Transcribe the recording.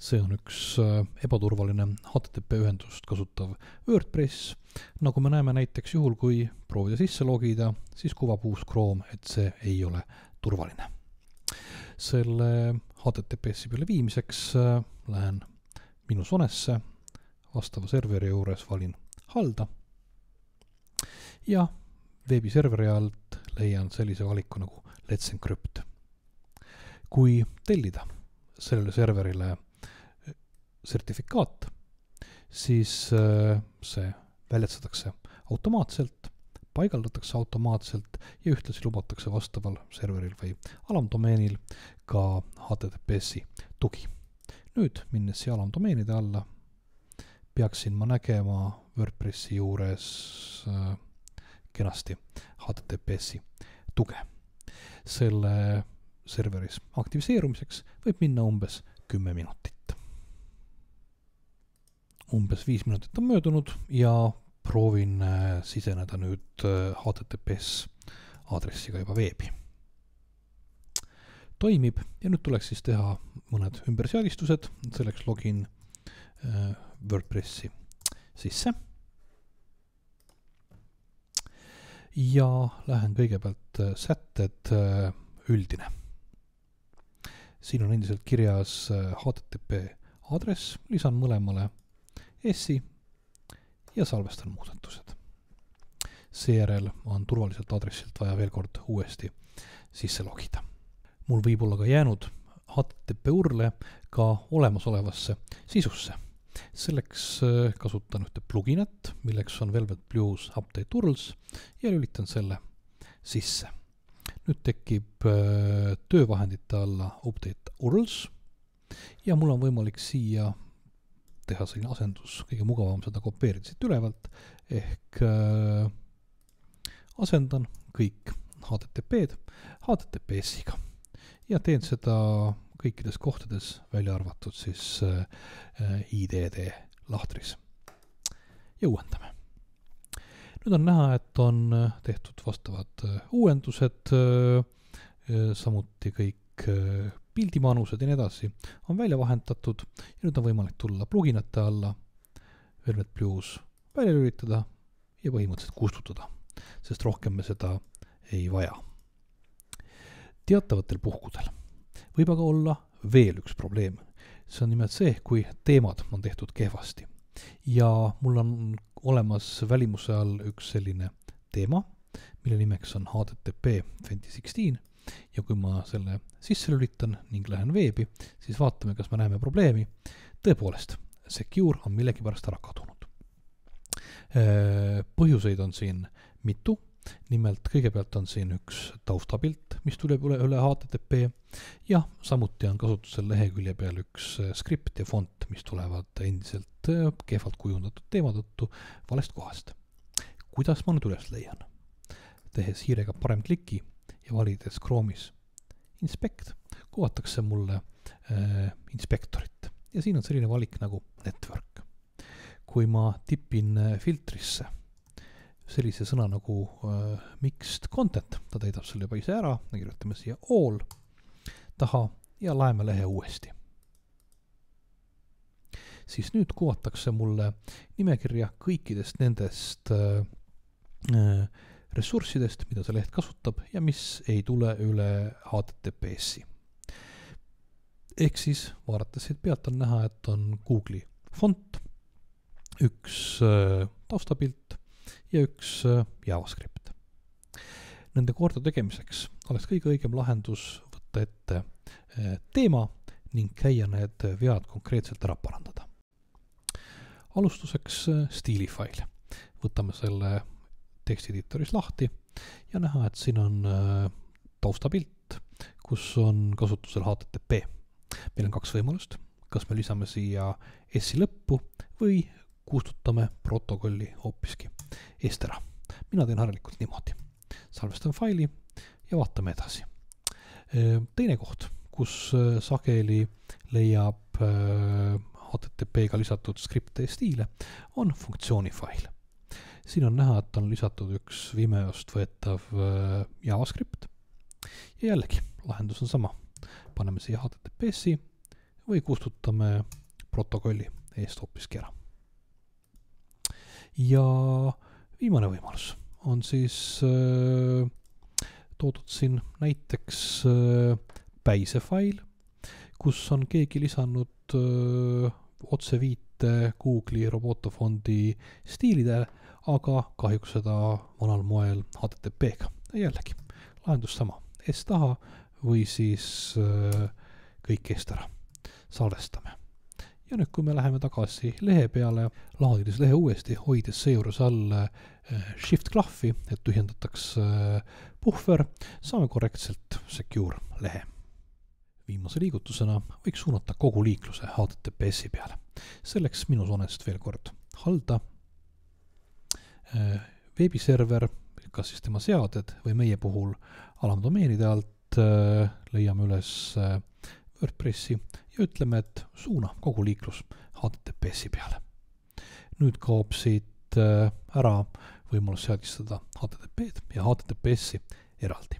see on üks äh, ebaturvaline HTTP ühendust kasutav WordPress. nagu me näeme näiteks juhul, kui proovida sisse logida, siis kuvab uus Chrome, et see ei ole turvaline. selle HTTPS-i peale viimiseks äh, lähen minu Sonesse, vastava serveri juures valin halda ja veebiserveri alt leian sellise valiku nagu Let's Encrypt. kui tellida sellele serverile sertifikaat, siis äh, see väljastatakse automaatselt, paigaldatakse automaatselt ja ühtlasi lubatakse vastaval serveril või alamdomeenil ka HTTPS-i tugi. nüüd, minnes siia alamdomeenide alla, peaksin ma nägema WordPressi juures äh, kenasti HTTPS-i tuge. selle serveris aktiviseerumiseks võib minna umbes kümme minutit umbes viis minutit on möödunud ja proovin äh, siseneda nüüd HTTPS äh, aadressiga juba veebi. toimib ja nüüd tuleks siis teha mõned ümberseadistused, selleks login äh, WordPressi sisse. ja lähen kõigepealt sätted üldine. siin on endiselt kirjas HTTP aadress, lisan mõlemale SI ja salvestan muudatused. seejärel on turvaliselt aadressilt vaja veel kord uuesti sisse logida. mul võib olla ka jäänud HTTP urle ka olemasolevasse sisusse. selleks äh, kasutan ühte pluginat, milleks on Velvet Blues Update URLs ja lülitan selle sisse. nüüd tekib äh, töövahendite alla Update URLs ja mul on võimalik siia teha selline asendus, kõige mugavam seda kopeerida siit ülevalt, ehk äh, asendan kõik HTTP-d HTTPS-iga ja teen seda kõikides kohtades, välja arvatud siis äh, IDD lahtris. ja uuendame. nüüd on näha, et on tehtud vastavad äh, uuendused äh, äh,, samuti kõik äh, pildi vanused ja nii edasi on välja vahendatud ja nüüd on võimalik tulla pluginate alla Velvet Blues välja lülitada ja põhimõtteliselt kustutada, sest rohkem me seda ei vaja. teatavatel puhkudel võib aga olla veel üks probleem, see on nimelt see, kui teemad on tehtud kehvasti ja mul on olemas välimuse all üks selline teema, mille nimeks on HTTP Fenty16 ja kui ma selle sisse lülitan ning lähen veebi, siis vaatame, kas me näeme probleemi. tõepoolest, Secure on millegipärast ära kadunud. Äh, põhjuseid on siin mitu, nimelt kõigepealt on siin üks taustapilt, mis tuleb üle, üle HTTP ja samuti on kasutusel lehekülje peal üks äh, skript ja fond, mis tulevad endiselt äh, kehvalt kujundatud teema tõttu valest kohast. kuidas ma need üles leian? tehes hiirega parem kliki ja valides Chrome'is inspect, kuvatakse mulle äh, inspektorit ja siin on selline valik nagu network. kui ma tipin äh, filtrisse sellise sõna nagu äh, mixed content, ta täidab selle juba ise ära, me kirjutame siia all taha ja laeme lehe uuesti. siis nüüd kuvatakse mulle nimekirja kõikidest nendest äh, äh, ressurssidest, mida see leht kasutab ja mis ei tule üle HTTPS-i. ehk siis vaadates siit pealt on näha, et on Google'i fond, üks äh, taustapilt ja üks äh, JavaScript. Nende korda tegemiseks oleks kõige õigem lahendus võtta ette äh, teema ning käia need vead konkreetselt ära parandada. alustuseks stiilifail, võtame selle tekstieditoris lahti ja näha, et siin on äh, taustapilt, kus on kasutusel HTTP. meil on kaks võimalust, kas me lisame siia S-i lõppu või kustutame protokolli hoopiski S-t ära. mina teen harilikult niimoodi, salvestan faili ja vaatame edasi. Äh, teine koht, kus äh, sageli leiab HTTP-ga lisatud skripte ja stiile, on funktsiooni fail siin on näha, et on lisatud üks Vimeost võetav äh, JavaScript. ja jällegi, lahendus on sama. paneme siia HTTPS-i või kustutame protokolli eest hoopiski ära. ja viimane võimalus on siis äh, toodud siin näiteks äh, päisefail, kus on keegi lisanud äh, otseviite Google'i robotofondi stiilidele aga kahjuks seda vanal moel HTTP-ga. jällegi, lahendus sama, S taha või siis äh, kõik eest ära, salvestame. ja nüüd, kui me läheme tagasi lehe peale, laadides lehe uuesti, hoides seejuures all äh, shift klahvi, et tühjendataks äh, puhver, saame korrektselt secure lehe viimase liigutusena võiks suunata kogu liikluse HTTPS-i peale. selleks minu soonest veel kord halda Äh, veebiserver, kas siis tema seaded või meie puhul alamdomeenide alt äh, leiame üles äh, WordPressi ja ütleme, et suuna kogu liiklus HTTPS-i peale. nüüd kaob siit ära võimalus seadistada HTTP-d ja HTTPS-i eraldi.